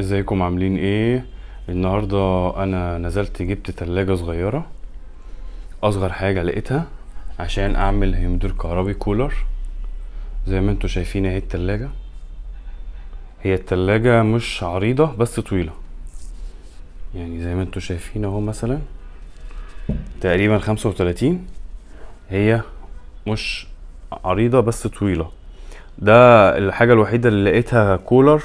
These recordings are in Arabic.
ازيكم عاملين ايه النهاردة انا نزلت جبت تلاجة صغيرة اصغر حاجة لقيتها عشان اعمل هيمدور كهربي كولر زي ما انتوا شايفين اهي التلاجة هي التلاجة مش عريضة بس طويلة يعني زي ما انتوا شايفين اهو مثلا تقريبا خمسة وتلاتين هي مش عريضة بس طويلة ده الحاجة الوحيدة اللي لقيتها كولر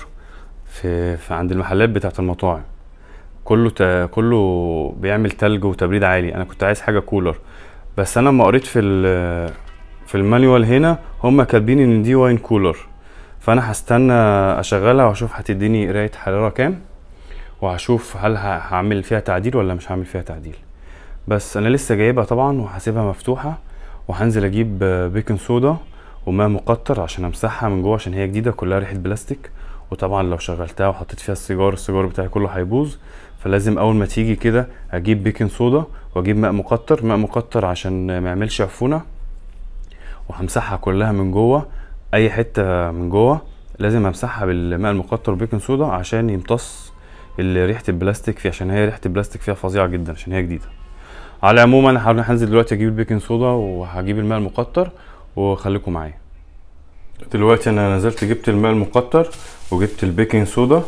في, في عند المحلات بتاعه المطاعم كله تا كله بيعمل تلج وتبريد عالي انا كنت عايز حاجه كولر بس انا لما قريت في في المانيوال هنا هم كاتبين ان دي واين كولر فانا هستنى اشغلها واشوف هتديني قرايه حراره كام وهشوف هل هعمل فيها تعديل ولا مش هعمل فيها تعديل بس انا لسه جايبها طبعا وهسيبها مفتوحه وهنزل اجيب بيكنج صودا وماء مقطر عشان امسحها من جوه عشان هي جديده كلها ريحه بلاستيك وطبعا لو شغلتها وحطيت فيها السيجار السيجار بتاعي كله هيبوظ فلازم اول ما تيجي كده اجيب بيكنج صودا واجيب ماء مقطر ماء مقطر عشان ما يعملش عفونه وهمسحها كلها من جوه اي حته من جوه لازم امسحها بالماء المقطر وبيكنج صودا عشان يمتص ريحه البلاستيك فيه عشان هي ريحه البلاستيك فيها فظيعه جدا عشان هي جديده على العموم انا هنزل دلوقتي اجيب البيكنج صودا وهجيب الماء المقطر وخليكم معايا دلوقتي انا نزلت جبت الماء المقطر وجبت البيكنج صودا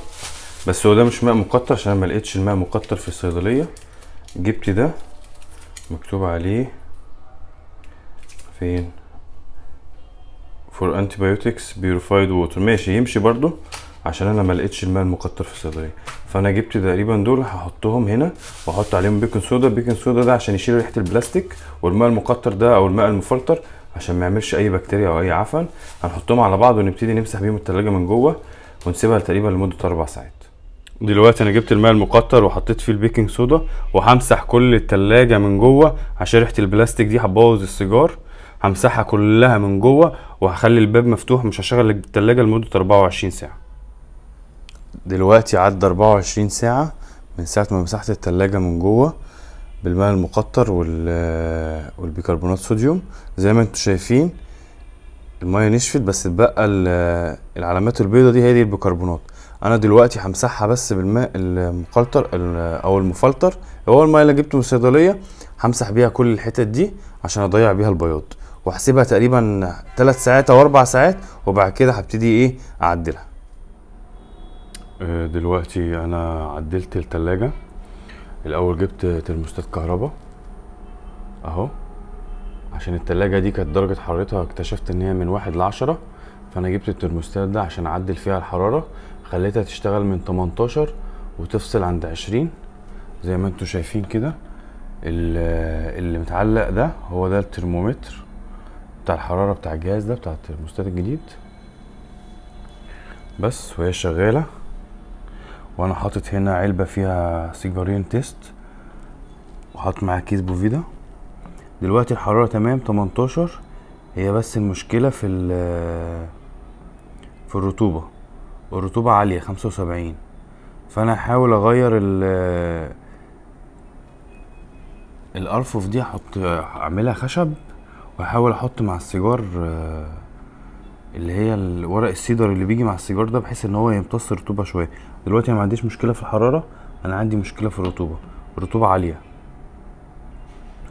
بس هو ده مش ماء مقطر عشان ما لقيتش الماء مقطر في الصيدليه جبت ده مكتوب عليه فين فور انتي بايوتكس بيوريفايد ووتر ماشي يمشي برضو عشان انا ما لقيتش الماء المقطر في الصيدليه فانا جبت تقريبا دول هحطهم هنا واحط عليهم بيكنج صودا البيكنج صودا ده عشان يشيل ريحه البلاستيك والماء المقطر ده او الماء المفلتر عشان ما يعملش اي بكتيريا او اي عفن هنحطهم على بعض ونبتدي نمسح بيهم التلاجة من جوه ونسيبها تقريبا لمده اربع ساعات دلوقتي انا جبت الماء المقطر وحطيت فيه البيكنج صودا وهمسح كل التلاجة من جوه عشان ريحه البلاستيك دي هتبوظ السيجار همسحها كلها من جوه وهخلي الباب مفتوح مش هشغل التلاجة لمده 24 ساعه دلوقتي عدى 24 ساعه من ساعه ما مسحت التلاجة من جوه بالماء المقطر والبيكربونات صوديوم زي ما انتم شايفين الميه نشفت بس اتبقى العلامات البيضه دي هي دي البيكربونات انا دلوقتي همسحها بس بالماء المقلطر او المفلتر هو الميه اللي جبته من الصيدليه همسح بيها كل الحتت دي عشان اضيع بيها البياض وهسيبها تقريبا 3 ساعات او 4 ساعات وبعد كده هبتدي ايه اعدلها آه، دلوقتي انا عدلت التلاجة الاول جبت ترموستات كهرباء اهو عشان التلاجة دي كانت درجة حرارتها اكتشفت ان هي من واحد لعشرة فانا جبت الترموستات ده عشان اعدل فيها الحرارة خليتها تشتغل من 18 وتفصل عند 20 زي ما انتم شايفين كده اللي متعلق ده هو ده الترمومتر بتاع الحرارة بتاع الجهاز ده بتاع الترموستات الجديد بس وهي شغالة وانا حاطط هنا علبة فيها سيجارين تيست وحاطط معاها كيس بوفيدا دلوقتي الحرارة تمام 18 هي بس المشكلة في ال في الرطوبة الرطوبة عالية 75 فأنا هحاول أغير ال الأرفف دي أحط أعملها خشب وأحاول أحط مع السيجار اللي هي ورق السيدر اللي بيجي مع السيجار ده بحيث ان هو يمتص الرطوبه شويه دلوقتي انا ما عنديش مشكله في الحراره انا عندي مشكله في الرطوبه الرطوبه عاليه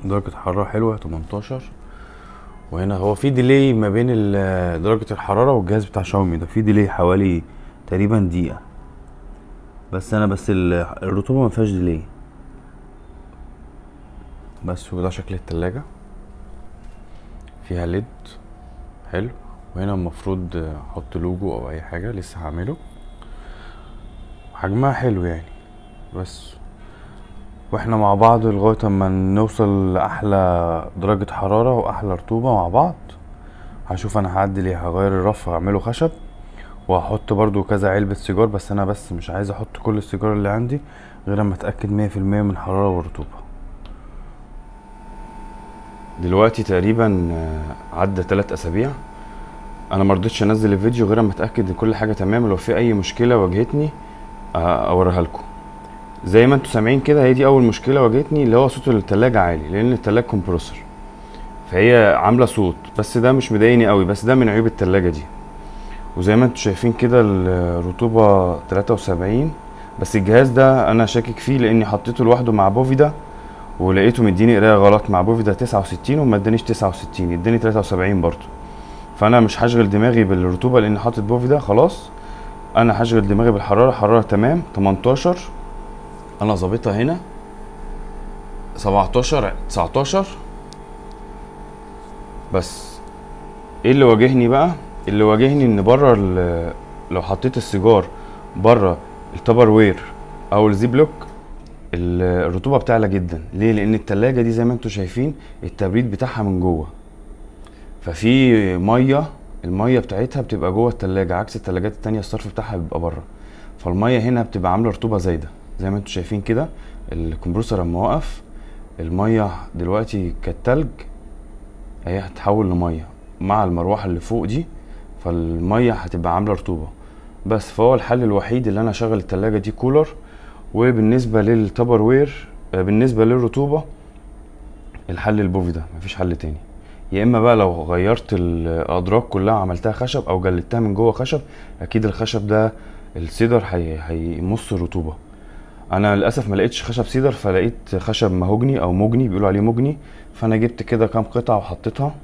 درجه حراره حلوه 18 وهنا هو في ديلي ما بين درجه الحراره والجهاز بتاع شاومي ده في ديلي حوالي تقريبا دقيقه بس انا بس الرطوبه ما فيهاش ديلي بس وده شكل التلاجة فيها ليد حلو وهنا المفروض احط لوجو او اي حاجه لسه هعمله حجمها حلو يعني بس واحنا مع بعض لغايه اما نوصل لاحلى درجه حراره واحلى رطوبه مع بعض هشوف انا هعدل ايه هغير الرف هعمله خشب وهحط برضو كذا علبه سيجار بس انا بس مش عايز احط كل السيجار اللي عندي غير اما اتاكد مية في المية من الحراره والرطوبه دلوقتي تقريبا عدى تلات اسابيع انا مرضتش انزل الفيديو غير اما اتاكد ان كل حاجه تمام لو في اي مشكله واجهتني اوريها لكم زي ما انتم سامعين كده هي دي اول مشكله واجهتني اللي هو صوت التلاجة عالي لان التلاجة كومبروسر فهي عامله صوت بس ده مش مضايقني قوي بس ده من عيوب التلاجة دي وزي ما انتم شايفين كده الرطوبه 73 بس الجهاز ده انا شاكك فيه لاني حطيته لوحده مع بوفيدا ولقيته مديني قرايه غلط مع بوفيدا 69 وما ادانيش 69 اداني 73 برضه فانا مش هشغل دماغي بالرطوبه لاني حاطط بوفيدا خلاص انا هشغل دماغي بالحراره حراره تمام 18 انا ظابطها هنا 17 19 بس ايه اللي واجهني بقى اللي واجهني ان بره لو حطيت السيجار بره التبر وير او الزي بلوك الرطوبه بتعلى جدا ليه لان التلاجة دي زي ما انتم شايفين التبريد بتاعها من جوه ففي ميه الميه بتاعتها بتبقى جوه التلاجة عكس التلاجات التانية الصرف بتاعها بيبقى بره فالميه هنا بتبقى عامله رطوبه زايده زي ما انتم شايفين كده الكمبروسر لما وقف الميه دلوقتي كالتلج هي هتتحول لميه مع المروحه اللي فوق دي فالميه هتبقى عامله رطوبه بس فهو الحل الوحيد اللي انا اشغل التلاجة دي كولر وبالنسبه للتبر وير آه، بالنسبه للرطوبه الحل البوفي ده مفيش حل تاني يا اما بقى لو غيرت الادراج كلها عملتها خشب او جلدتها من جوه خشب اكيد الخشب ده السيدر هيمص الرطوبه انا للاسف ما لقيتش خشب سيدر فلقيت خشب مهوجني او موجني بيقولوا عليه موجني فانا جبت كده كام قطعه وحطيتها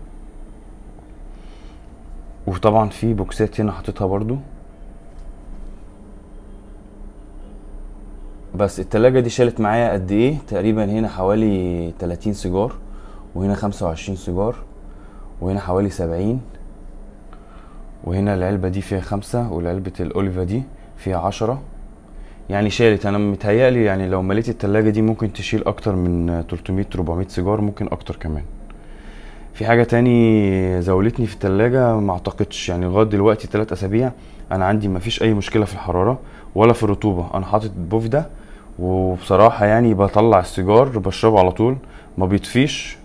وطبعا في بوكسات هنا حطيتها برضو بس التلاجة دي شالت معايا قد ايه تقريبا هنا حوالي 30 سيجار وهنا 25 سيجار وهنا حوالي 70 وهنا العلبة دي فيها خمسة والعلبة الأوليفا دي فيها عشرة يعني شالت انا متهيألي يعني لو مليت التلاجة دي ممكن تشيل اكتر من 300 400 سيجار ممكن اكتر كمان في حاجة تاني زولتني في التلاجة ما اعتقدش يعني لغاية دلوقتي تلات اسابيع انا عندي ما فيش اي مشكلة في الحرارة ولا في الرطوبة انا حاطط البوف ده وبصراحة يعني بطلع السيجار بشربه على طول ما بيطفيش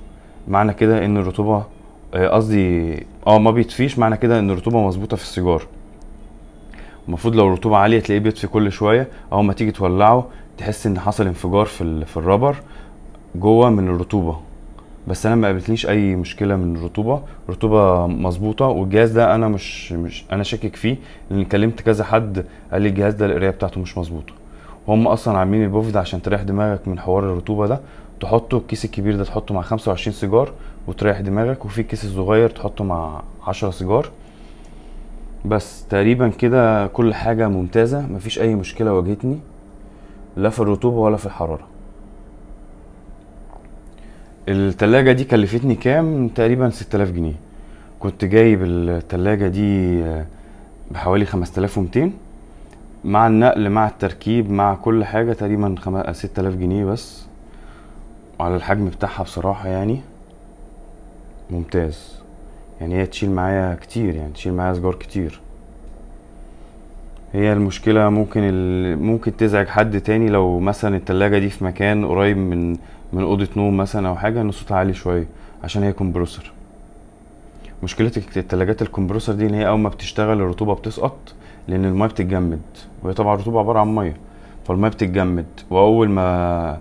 معنى كده ان الرطوبة آه، قصدي اه ما بيطفيش معنى كده ان الرطوبة مظبوطة في السيجار المفروض لو الرطوبه عاليه تلاقيه بيطفي كل شويه اول ما تيجي تولعه تحس ان حصل انفجار في في الرابر جوه من الرطوبه بس انا ما قابلتنيش اي مشكله من الرطوبه رطوبه مظبوطه والجهاز ده انا مش, مش انا شاكك فيه لان كلمت كذا حد قال لي الجهاز ده القرايه بتاعته مش مظبوطه وهم اصلا عاملين البوف ده عشان تريح دماغك من حوار الرطوبه ده تحطه الكيس الكبير ده تحطه مع 25 سيجار وتريح دماغك وفي الكيس الصغير تحطه مع 10 سيجار بس تقريبا كده كل حاجة ممتازة مفيش أي مشكلة واجهتني لا في الرطوبة ولا في الحرارة التلاجة دي كلفتني كام تقريبا آلاف جنيه كنت جايب التلاجة دي آه، بحوالي ومتين مع النقل مع التركيب مع كل حاجة تقريبا آه، آلاف جنيه بس على الحجم بتاعها بصراحة يعني ممتاز يعني هي تشيل معايا كتير يعني تشيل معايا سجار كتير هي المشكله ممكن ال... ممكن تزعج حد تاني لو مثلا التلاجة دي في مكان قريب من من اوضه نوم مثلا او حاجه ان صوتها عالي شويه عشان هي كومبروسر مشكله التلاجات الكومبروسر دي ان هي اول ما بتشتغل الرطوبه بتسقط لان المايه بتتجمد وهي طبعا الرطوبه عباره عن ميه فالميه بتتجمد واول ما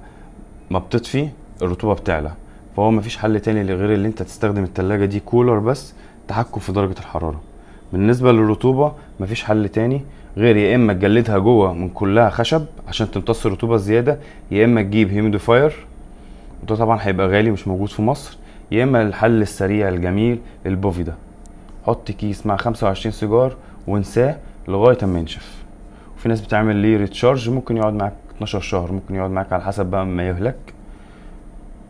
ما بتطفي الرطوبه بتعلى فهو مفيش حل تاني غير اللي انت تستخدم التلاجة دي كولر بس تحكم في درجة الحرارة بالنسبة للرطوبة مفيش حل تاني غير يا اما تجلدها جوه من كلها خشب عشان تمتص الرطوبة الزيادة يا اما تجيب هيميديفاير وده طبعا هيبقى غالي مش موجود في مصر يا اما الحل السريع الجميل البوفي ده حط كيس مع 25 سيجار وانساه لغاية اما ينشف وفي ناس بتعمل ليه ريتشارج ممكن يقعد معاك 12 شهر ممكن يقعد معاك على حسب بقى ما يهلك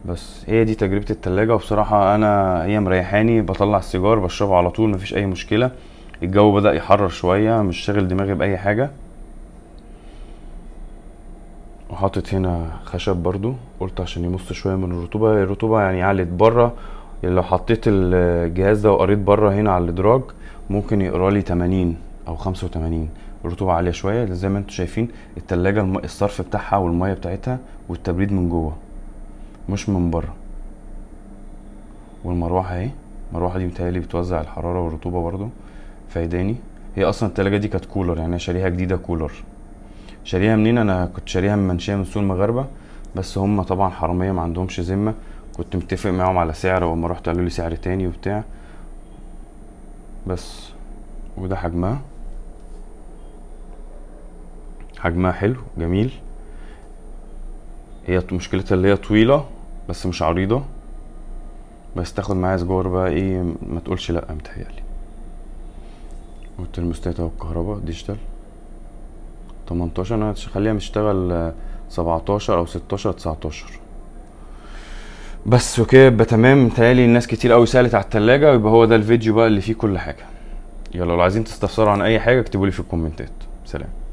بس هي دي تجربه التلاجة وبصراحه انا هي مريحاني بطلع السيجار بشربه على طول مفيش اي مشكله الجو بدا يحرر شويه مش شاغل دماغي باي حاجه وحاطط هنا خشب برضو قلت عشان يمص شويه من الرطوبه الرطوبه يعني علت بره لو حطيت الجهاز ده وقريت بره هنا على الادراج ممكن يقرا لي 80 او 85 الرطوبه عاليه شويه زي ما انتم شايفين التلاجة الصرف بتاعها والميه بتاعتها والتبريد من جوه مش من بره والمروحه اهي المروحه دي متهيألي بتوزع الحراره والرطوبه برضو فايداني هي اصلا التلاجة دي كانت كولر يعني انا شاريها جديده كولر شاريها منين انا كنت شاريها من منشيه من سوق المغاربه بس هم طبعا حراميه ما عندهمش ذمه كنت متفق معاهم على سعر واما رحت قالوا لي سعر تاني وبتاع بس وده حجمها حجمها حلو جميل هي مشكلتها اللي هي طويله بس مش عريضة بس تاخد معايا سجار بقى ايه ما تقولش لا متهيألي والترموستات اهو الكهرباء ديجيتال 18 انا هخليها مشتغل 17 او 16 19 بس اوكي يبقى تمام متهيألي الناس كتير قوي سالت على التلاجة ويبقى هو ده الفيديو بقى اللي فيه كل حاجة يلا لو عايزين تستفسروا عن اي حاجة اكتبولي في الكومنتات سلام